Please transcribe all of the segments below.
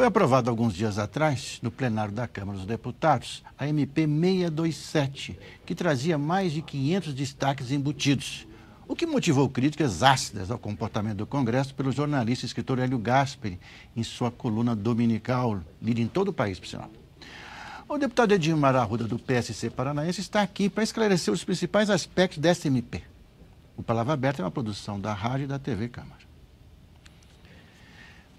Foi aprovado alguns dias atrás, no plenário da Câmara dos Deputados, a MP 627, que trazia mais de 500 destaques embutidos, o que motivou críticas ácidas ao comportamento do Congresso pelo jornalista e escritor Hélio Gasperi, em sua coluna dominical, lida em todo o país, por sinal. O deputado Edmar Arruda, do PSC Paranaense, está aqui para esclarecer os principais aspectos dessa MP. O Palavra Aberta é uma produção da rádio e da TV Câmara.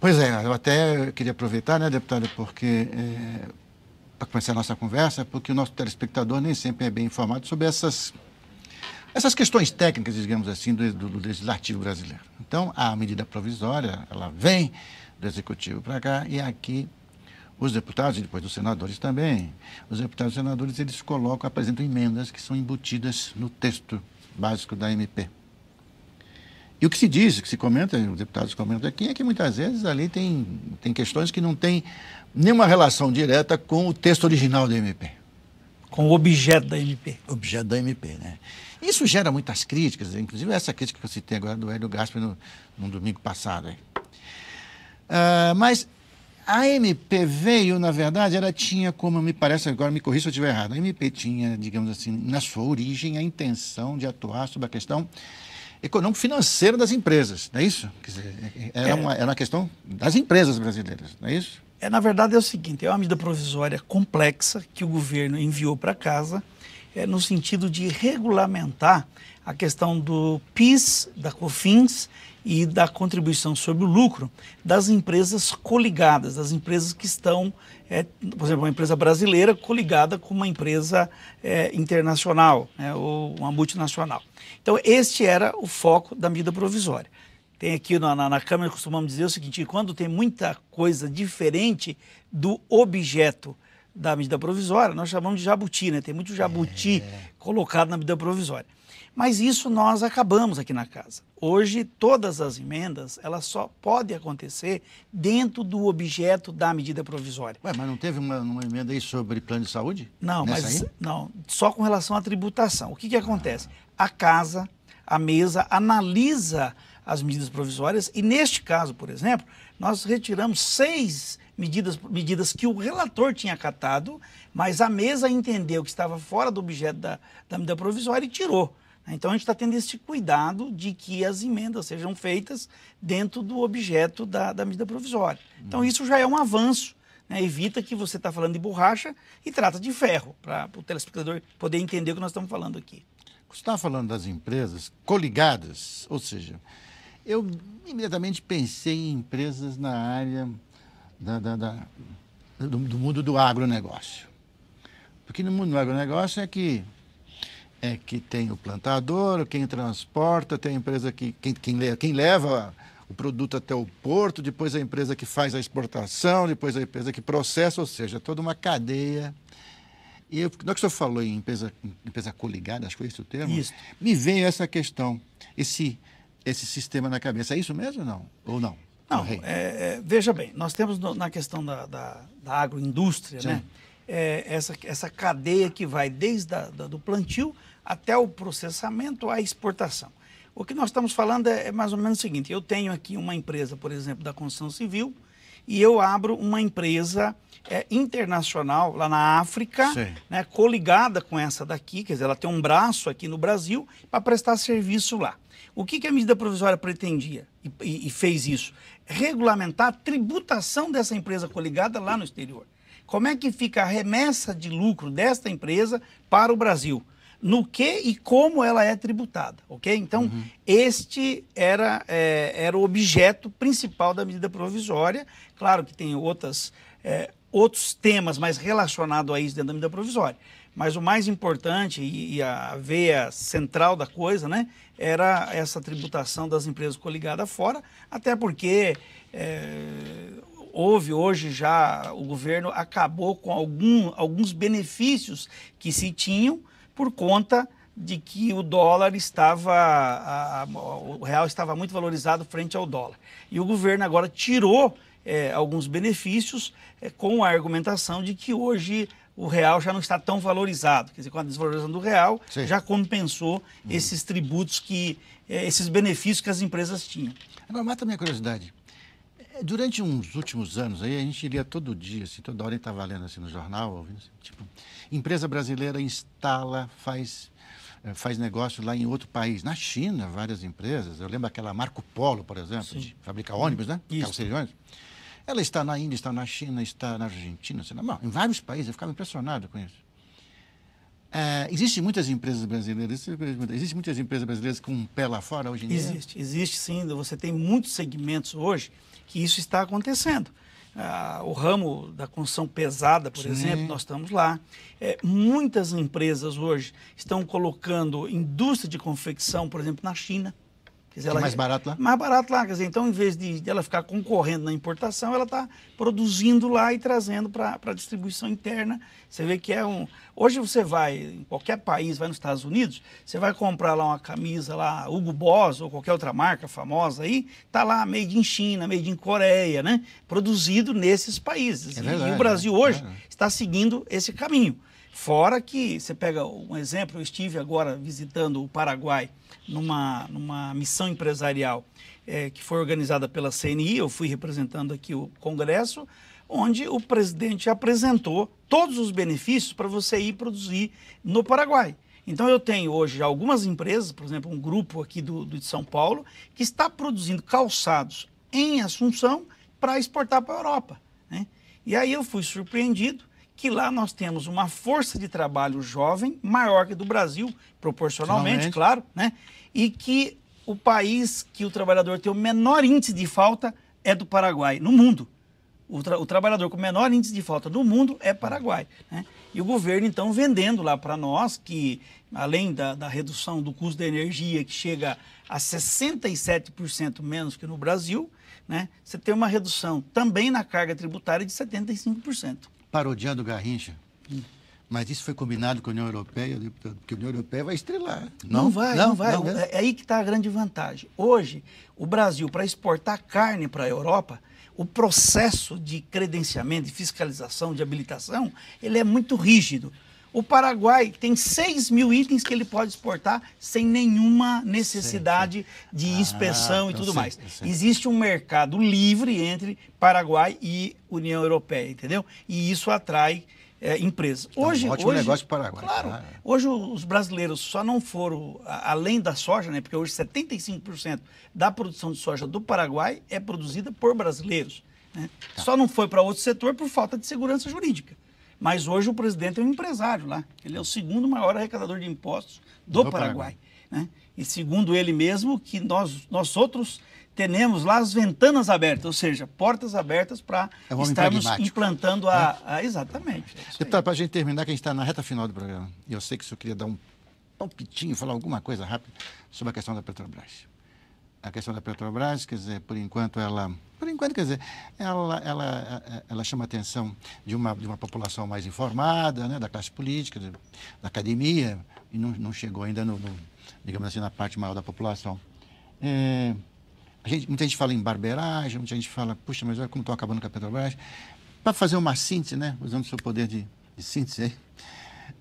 Pois é, eu até queria aproveitar, né, deputada, porque é, para começar a nossa conversa, porque o nosso telespectador nem sempre é bem informado sobre essas, essas questões técnicas, digamos assim, do, do, do legislativo brasileiro. Então, a medida provisória, ela vem do executivo para cá e aqui os deputados e depois os senadores também. Os deputados e senadores eles colocam, apresentam emendas que são embutidas no texto básico da MP. E o que se diz, o que se comenta, os deputados comentam aqui, é que muitas vezes ali tem, tem questões que não têm nenhuma relação direta com o texto original da MP. Com o objeto da MP. Objeto da MP, né? Isso gera muitas críticas, inclusive essa crítica que eu citei agora do Hélio Gasper no, no domingo passado. Uh, mas a MP veio, na verdade, ela tinha como, me parece, agora me corri se eu estiver errado, a MP tinha, digamos assim, na sua origem, a intenção de atuar sobre a questão econômico-financeiro das empresas, não é isso? Dizer, era, é, é, é. Uma, era é uma questão das empresas brasileiras, não é isso? É, na verdade é o seguinte, é uma medida provisória complexa que o governo enviou para casa é, no sentido de regulamentar a questão do PIS, da COFINS e da contribuição sobre o lucro das empresas coligadas, das empresas que estão, é, por exemplo, uma empresa brasileira coligada com uma empresa é, internacional né, ou uma multinacional. Então, este era o foco da medida provisória. Tem aqui na, na, na Câmara, costumamos dizer o seguinte: quando tem muita coisa diferente do objeto da medida provisória, nós chamamos de jabuti, né? Tem muito jabuti é. colocado na medida provisória. Mas isso nós acabamos aqui na casa. Hoje todas as emendas, elas só podem acontecer dentro do objeto da medida provisória. Ué, mas não teve uma, uma emenda aí sobre plano de saúde? Não, mas aí? não, só com relação à tributação. O que, que acontece? Ah. A casa, a mesa analisa as medidas provisórias e neste caso, por exemplo, nós retiramos seis medidas, medidas que o relator tinha acatado, mas a mesa entendeu que estava fora do objeto da, da medida provisória e tirou. Então a gente está tendo esse cuidado de que as emendas sejam feitas dentro do objeto da, da medida provisória. Então isso já é um avanço. Né? Evita que você está falando de borracha e trata de ferro, para o telespectador poder entender o que nós estamos falando aqui. Você está falando das empresas coligadas, ou seja, eu imediatamente pensei em empresas na área da, da, da, do, do mundo do agronegócio. Porque no mundo do agronegócio é que é que tem o plantador, quem transporta, tem a empresa que quem, quem, quem leva o produto até o porto, depois a empresa que faz a exportação, depois a empresa que processa, ou seja, toda uma cadeia. E eu, na é que o senhor falou em empresa, empresa coligada, acho que foi esse o termo, isso. me veio essa questão, esse, esse sistema na cabeça. É isso mesmo ou não? Ou não? Não, é, é, veja bem, nós temos no, na questão da, da, da agroindústria, Sim. né? É, essa, essa cadeia que vai desde a, da, do plantio até o processamento à exportação. O que nós estamos falando é, é, mais ou menos o seguinte: eu tenho aqui uma empresa, por exemplo, da construção civil, e eu abro uma empresa é, internacional lá na África, né, coligada com essa daqui, quer dizer, ela tem um braço aqui no Brasil para prestar serviço lá. O que, que a medida provisória pretendia e, e, e fez isso? Regulamentar a tributação dessa empresa coligada lá no exterior. Como é que fica a remessa de lucro desta empresa para o Brasil? no que e como ela é tributada, ok? Então, uhum. este era, é, era o objeto principal da medida provisória. Claro que tem outras, é, outros temas mais relacionados a isso dentro da medida provisória. Mas o mais importante e a veia central da coisa, né, era essa tributação das empresas coligadas fora, até porque é, houve hoje já, o governo acabou com algum, alguns benefícios que se tinham por conta de que o dólar estava, a, a, o real estava muito valorizado frente ao dólar. E o governo agora tirou é, alguns benefícios é, com a argumentação de que hoje o real já não está tão valorizado. Quer dizer, com a desvalorização do real, Sim. já compensou hum. esses tributos que, é, esses benefícios que as empresas tinham. Agora, mata a minha curiosidade. Durante uns últimos anos, aí a gente lia todo dia, assim, toda hora a gente estava tá lendo assim, no jornal, ouvindo, assim, tipo, empresa brasileira instala, faz, eh, faz negócio lá em outro país. Na China, várias empresas. Eu lembro aquela Marco Polo, por exemplo, Sim. de fabricar ônibus, né? Carroceria Ela está na Índia, está na China, está na Argentina, sei lá, em vários países. Eu ficava impressionado com isso. Uh, existem muitas empresas brasileiras, é existem muitas empresas brasileiras com um pé lá fora hoje em existe, dia? Existe, existe sim. Você tem muitos segmentos hoje que isso está acontecendo. Uh, o ramo da construção pesada, por Sim. exemplo, nós estamos lá. É, muitas empresas hoje estão colocando indústria de confecção, por exemplo, na China. Dizer, é ela, mais barato lá? Mais barato lá. Quer dizer, então, em vez de, de ela ficar concorrendo na importação, ela está produzindo lá e trazendo para a distribuição interna. Você vê que é um. Hoje você vai em qualquer país, vai nos Estados Unidos, você vai comprar lá uma camisa lá, Hugo Boss ou qualquer outra marca famosa aí, tá lá made in China, made in Coreia, né? Produzido nesses países. É verdade, e o Brasil né? hoje é está seguindo esse caminho. Fora que você pega um exemplo, eu estive agora visitando o Paraguai numa, numa missão empresarial é, que foi organizada pela CNI, eu fui representando aqui o Congresso, onde o presidente apresentou todos os benefícios para você ir produzir no Paraguai. Então eu tenho hoje algumas empresas, por exemplo, um grupo aqui do, do de São Paulo, que está produzindo calçados em Assunção para exportar para a Europa. Né? E aí eu fui surpreendido que lá nós temos uma força de trabalho jovem maior que do Brasil, proporcionalmente, claro, né? E que o país que o trabalhador tem o menor índice de falta é do Paraguai, no mundo. O, tra o trabalhador com o menor índice de falta do mundo é Paraguai. Né? E o governo, então, vendendo lá para nós que, além da, da redução do custo da energia, que chega a 67% menos que no Brasil, né, você tem uma redução também na carga tributária de 75%. Parodiando Garrincha. Mas isso foi combinado com a União Europeia, deputado, porque a União Europeia vai estrelar. Não, não vai, não, não vai. Não, né? é, é aí que está a grande vantagem. Hoje, o Brasil, para exportar carne para a Europa, o processo de credenciamento, de fiscalização, de habilitação, ele é muito rígido. O Paraguai tem 6 mil itens que ele pode exportar sem nenhuma necessidade sim, sim. de ah, inspeção ah, e tudo sim, mais. Existe um mercado livre entre Paraguai e União Europeia, entendeu? E isso atrai é, empresas. Então, hoje, um ótimo hoje, negócio para o Paraguai. Claro. Ah, é. Hoje os brasileiros só não foram, além da soja, né, porque hoje 75% da produção de soja do Paraguai é produzida por brasileiros. Né? Tá. Só não foi para outro setor por falta de segurança jurídica. Mas hoje o presidente é um empresário lá. Ele é o segundo maior arrecadador de impostos do, do Paraguai. Paraguai né? E segundo ele mesmo, que nós, nós outros temos lá as ventanas abertas, ou seja, portas abertas para é um estarmos implantando a. Né? a exatamente. É Deputado, para a gente terminar, que a gente está na reta final do programa, e eu sei que o senhor queria dar um palpitinho, falar alguma coisa rápida sobre a questão da Petrobras a questão da Petrobras, quer dizer, por enquanto ela, por enquanto, quer dizer, ela, ela, ela chama a atenção de uma, de uma população mais informada, né, da classe política, da academia, e não, não chegou ainda, no, no digamos assim, na parte maior da população. É, gente, muita gente fala em barbeiragem, muita gente fala, puxa, mas olha como estão acabando com a Petrobras. Para fazer uma síntese, né, usando o seu poder de, de síntese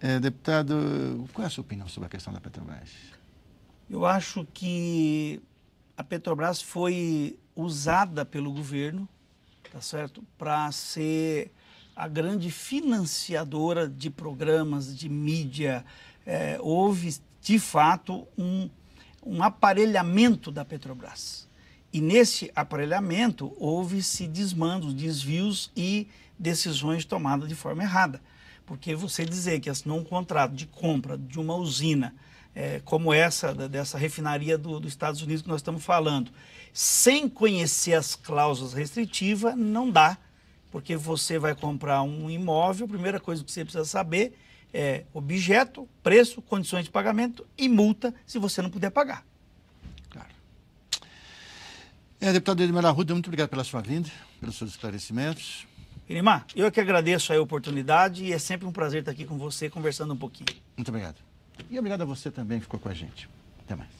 é, deputado, qual é a sua opinião sobre a questão da Petrobras? Eu acho que a Petrobras foi usada pelo governo, tá certo, para ser a grande financiadora de programas, de mídia. É, houve, de fato, um, um aparelhamento da Petrobras. E nesse aparelhamento houve-se desmandos, desvios e decisões tomadas de forma errada. Porque você dizer que assinou um contrato de compra de uma usina é, como essa, dessa refinaria do, dos Estados Unidos que nós estamos falando, sem conhecer as cláusulas restritivas, não dá, porque você vai comprar um imóvel, a primeira coisa que você precisa saber é objeto, preço, condições de pagamento e multa se você não puder pagar. Claro. É, deputado Edmar Arruda, muito obrigado pela sua vinda, pelos seus esclarecimentos. Edmar, eu é que agradeço a oportunidade e é sempre um prazer estar aqui com você, conversando um pouquinho. Muito obrigado. E obrigado a você também que ficou com a gente. Até mais.